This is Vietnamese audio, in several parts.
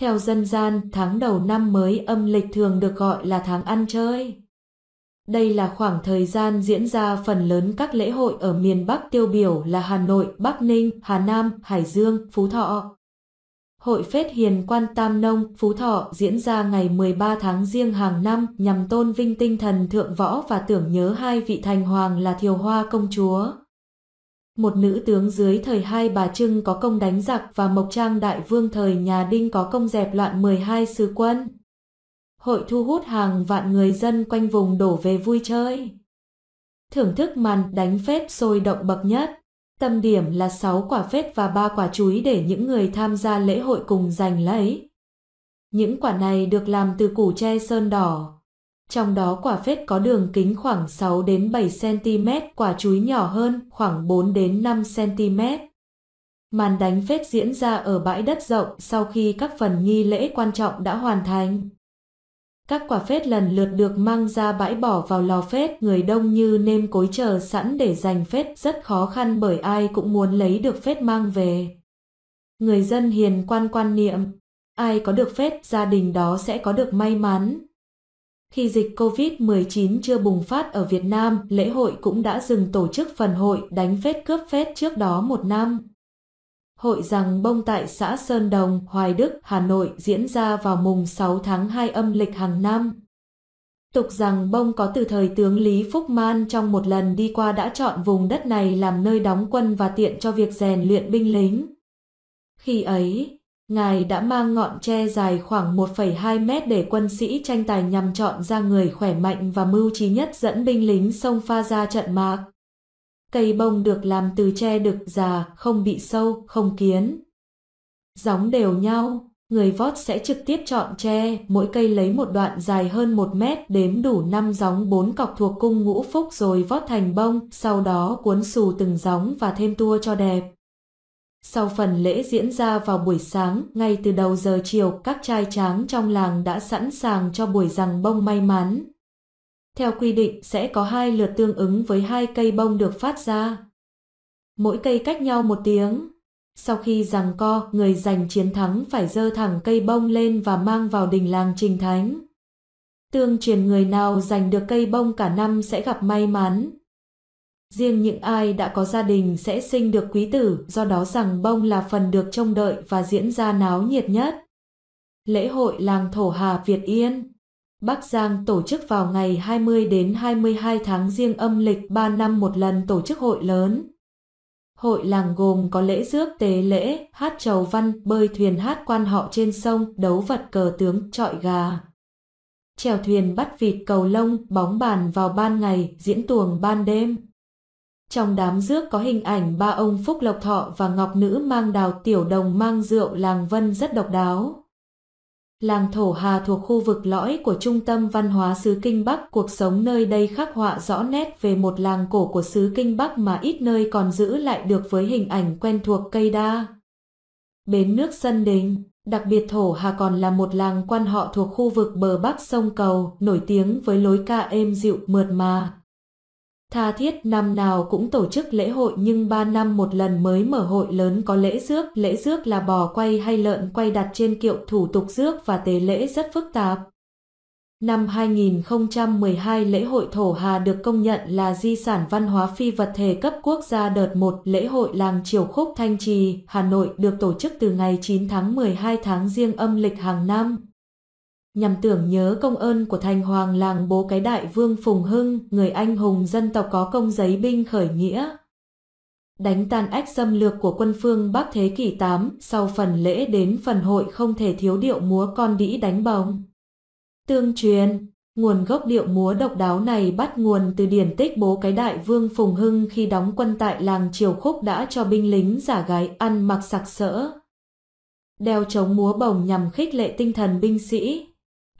Theo dân gian, tháng đầu năm mới âm lịch thường được gọi là tháng ăn chơi. Đây là khoảng thời gian diễn ra phần lớn các lễ hội ở miền Bắc tiêu biểu là Hà Nội, Bắc Ninh, Hà Nam, Hải Dương, Phú Thọ. Hội Phết Hiền Quan Tam Nông, Phú Thọ diễn ra ngày 13 tháng riêng hàng năm nhằm tôn vinh tinh thần thượng võ và tưởng nhớ hai vị thành hoàng là Thiều Hoa Công Chúa một nữ tướng dưới thời hai bà Trưng có công đánh giặc và Mộc Trang Đại Vương thời nhà Đinh có công dẹp loạn 12 sứ quân. Hội thu hút hàng vạn người dân quanh vùng đổ về vui chơi. Thưởng thức màn đánh phết sôi động bậc nhất. Tâm điểm là 6 quả phết và 3 quả chuối để những người tham gia lễ hội cùng giành lấy. Những quả này được làm từ củ tre sơn đỏ, trong đó quả phết có đường kính khoảng 6 đến 7 cm, quả chuối nhỏ hơn khoảng 4 đến 5 cm. Màn đánh phết diễn ra ở bãi đất rộng sau khi các phần nghi lễ quan trọng đã hoàn thành. Các quả phết lần lượt được mang ra bãi bỏ vào lò phết, người đông như nêm cối chờ sẵn để giành phết, rất khó khăn bởi ai cũng muốn lấy được phết mang về. Người dân hiền quan quan niệm, ai có được phết, gia đình đó sẽ có được may mắn. Khi dịch COVID-19 chưa bùng phát ở Việt Nam, lễ hội cũng đã dừng tổ chức phần hội đánh phết cướp phết trước đó một năm. Hội rằng bông tại xã Sơn Đồng, Hoài Đức, Hà Nội diễn ra vào mùng 6 tháng 2 âm lịch hàng năm. Tục rằng bông có từ thời tướng Lý Phúc Man trong một lần đi qua đã chọn vùng đất này làm nơi đóng quân và tiện cho việc rèn luyện binh lính. Khi ấy, Ngài đã mang ngọn tre dài khoảng 1,2 mét để quân sĩ tranh tài nhằm chọn ra người khỏe mạnh và mưu trí nhất dẫn binh lính sông pha ra trận mạc. Cây bông được làm từ tre đực già, không bị sâu, không kiến. Gióng đều nhau, người vót sẽ trực tiếp chọn tre, mỗi cây lấy một đoạn dài hơn 1 mét đếm đủ 5 gióng 4 cọc thuộc cung ngũ phúc rồi vót thành bông, sau đó cuốn xù từng gióng và thêm tua cho đẹp. Sau phần lễ diễn ra vào buổi sáng, ngay từ đầu giờ chiều, các trai tráng trong làng đã sẵn sàng cho buổi rằng bông may mắn. Theo quy định sẽ có hai lượt tương ứng với hai cây bông được phát ra. Mỗi cây cách nhau một tiếng. Sau khi rằng co, người giành chiến thắng phải dơ thẳng cây bông lên và mang vào đình làng trình thánh. Tương truyền người nào giành được cây bông cả năm sẽ gặp may mắn, Riêng những ai đã có gia đình sẽ sinh được quý tử, do đó rằng bông là phần được trông đợi và diễn ra náo nhiệt nhất. Lễ hội làng Thổ Hà Việt Yên Bắc Giang tổ chức vào ngày 20 đến 22 tháng riêng âm lịch 3 năm một lần tổ chức hội lớn. Hội làng gồm có lễ rước tế lễ, hát trầu văn, bơi thuyền hát quan họ trên sông, đấu vật cờ tướng, trọi gà. trèo thuyền bắt vịt cầu lông, bóng bàn vào ban ngày, diễn tuồng ban đêm. Trong đám rước có hình ảnh ba ông Phúc Lộc Thọ và Ngọc Nữ mang đào tiểu đồng mang rượu làng Vân rất độc đáo. Làng Thổ Hà thuộc khu vực lõi của Trung tâm Văn hóa xứ Kinh Bắc, cuộc sống nơi đây khắc họa rõ nét về một làng cổ của xứ Kinh Bắc mà ít nơi còn giữ lại được với hình ảnh quen thuộc cây đa. Bến nước Sân Đình, đặc biệt Thổ Hà còn là một làng quan họ thuộc khu vực bờ Bắc sông Cầu, nổi tiếng với lối ca êm dịu mượt mà, Tha thiết năm nào cũng tổ chức lễ hội nhưng 3 năm một lần mới mở hội lớn có lễ rước. Lễ rước là bò quay hay lợn quay đặt trên kiệu thủ tục rước và tế lễ rất phức tạp. Năm 2012 lễ hội Thổ Hà được công nhận là di sản văn hóa phi vật thể cấp quốc gia đợt 1 lễ hội làng Triều Khúc Thanh Trì, Hà Nội được tổ chức từ ngày 9 tháng 12 tháng riêng âm lịch hàng năm nhằm tưởng nhớ công ơn của thành hoàng làng bố cái đại vương Phùng Hưng, người anh hùng dân tộc có công giấy binh khởi nghĩa. Đánh tan ách xâm lược của quân phương Bắc thế kỷ 8, sau phần lễ đến phần hội không thể thiếu điệu múa con đĩ đánh bóng. Tương truyền, nguồn gốc điệu múa độc đáo này bắt nguồn từ điển tích bố cái đại vương Phùng Hưng khi đóng quân tại làng Triều Khúc đã cho binh lính giả gái ăn mặc sặc sỡ. Đeo trống múa bồng nhằm khích lệ tinh thần binh sĩ,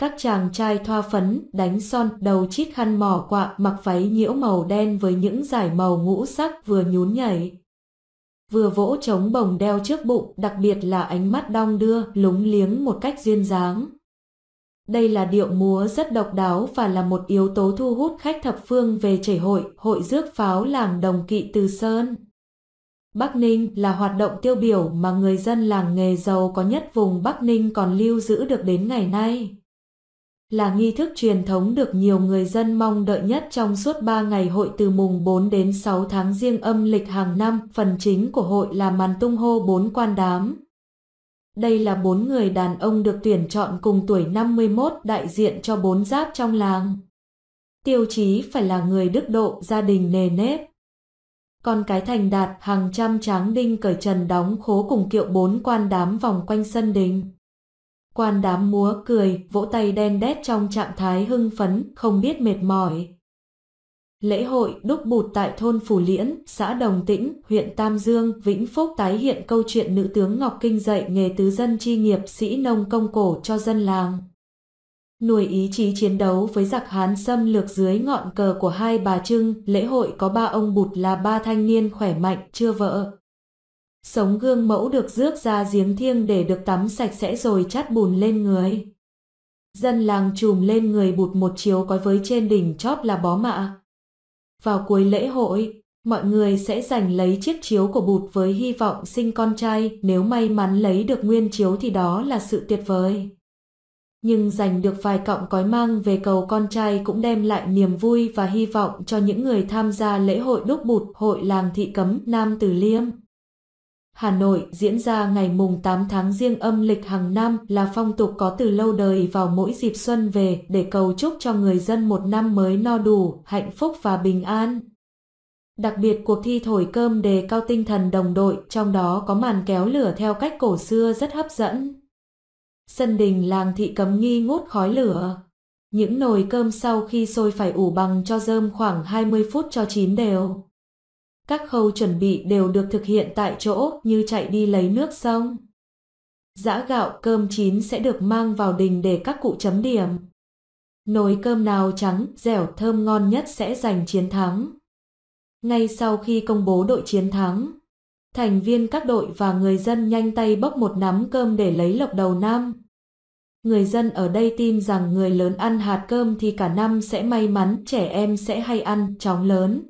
các chàng trai thoa phấn, đánh son, đầu chít khăn mỏ quạ, mặc váy nhiễu màu đen với những giải màu ngũ sắc vừa nhún nhảy. Vừa vỗ trống bồng đeo trước bụng, đặc biệt là ánh mắt đong đưa, lúng liếng một cách duyên dáng. Đây là điệu múa rất độc đáo và là một yếu tố thu hút khách thập phương về chảy hội, hội rước pháo làng đồng kỵ Từ Sơn. Bắc Ninh là hoạt động tiêu biểu mà người dân làng nghề giàu có nhất vùng Bắc Ninh còn lưu giữ được đến ngày nay là nghi thức truyền thống được nhiều người dân mong đợi nhất trong suốt 3 ngày hội từ mùng 4 đến 6 tháng riêng âm lịch hàng năm. Phần chính của hội là màn tung hô bốn quan đám. Đây là bốn người đàn ông được tuyển chọn cùng tuổi 51 đại diện cho bốn giáp trong làng. Tiêu chí phải là người đức độ, gia đình nề nếp. Con cái thành đạt hàng trăm tráng đinh cởi trần đóng khố cùng kiệu bốn quan đám vòng quanh sân đình. Quan đám múa cười, vỗ tay đen đét trong trạng thái hưng phấn, không biết mệt mỏi. Lễ hội đúc bụt tại thôn Phủ Liễn, xã Đồng Tĩnh, huyện Tam Dương, Vĩnh Phúc tái hiện câu chuyện nữ tướng Ngọc Kinh dạy nghề tứ dân chi nghiệp sĩ nông công cổ cho dân làng. Nuôi ý chí chiến đấu với giặc Hán xâm lược dưới ngọn cờ của hai bà Trưng, lễ hội có ba ông bụt là ba thanh niên khỏe mạnh, chưa vợ, Sống gương mẫu được rước ra giếng thiêng để được tắm sạch sẽ rồi chát bùn lên người. Dân làng trùm lên người bụt một chiếu cói với trên đỉnh chót là bó mạ. Vào cuối lễ hội, mọi người sẽ giành lấy chiếc chiếu của bụt với hy vọng sinh con trai, nếu may mắn lấy được nguyên chiếu thì đó là sự tuyệt vời. Nhưng giành được vài cọng cói mang về cầu con trai cũng đem lại niềm vui và hy vọng cho những người tham gia lễ hội đúc bụt hội làng thị cấm Nam tử Liêm. Hà Nội diễn ra ngày mùng 8 tháng riêng âm lịch hàng năm là phong tục có từ lâu đời vào mỗi dịp xuân về để cầu chúc cho người dân một năm mới no đủ, hạnh phúc và bình an. Đặc biệt cuộc thi thổi cơm đề cao tinh thần đồng đội, trong đó có màn kéo lửa theo cách cổ xưa rất hấp dẫn. Sân đình làng thị cấm nghi ngút khói lửa. Những nồi cơm sau khi sôi phải ủ bằng cho dơm khoảng 20 phút cho chín đều. Các khâu chuẩn bị đều được thực hiện tại chỗ như chạy đi lấy nước sông. Giã gạo cơm chín sẽ được mang vào đình để các cụ chấm điểm. Nồi cơm nào trắng, dẻo, thơm ngon nhất sẽ giành chiến thắng. Ngay sau khi công bố đội chiến thắng, thành viên các đội và người dân nhanh tay bốc một nắm cơm để lấy lộc đầu năm. Người dân ở đây tin rằng người lớn ăn hạt cơm thì cả năm sẽ may mắn, trẻ em sẽ hay ăn, chóng lớn,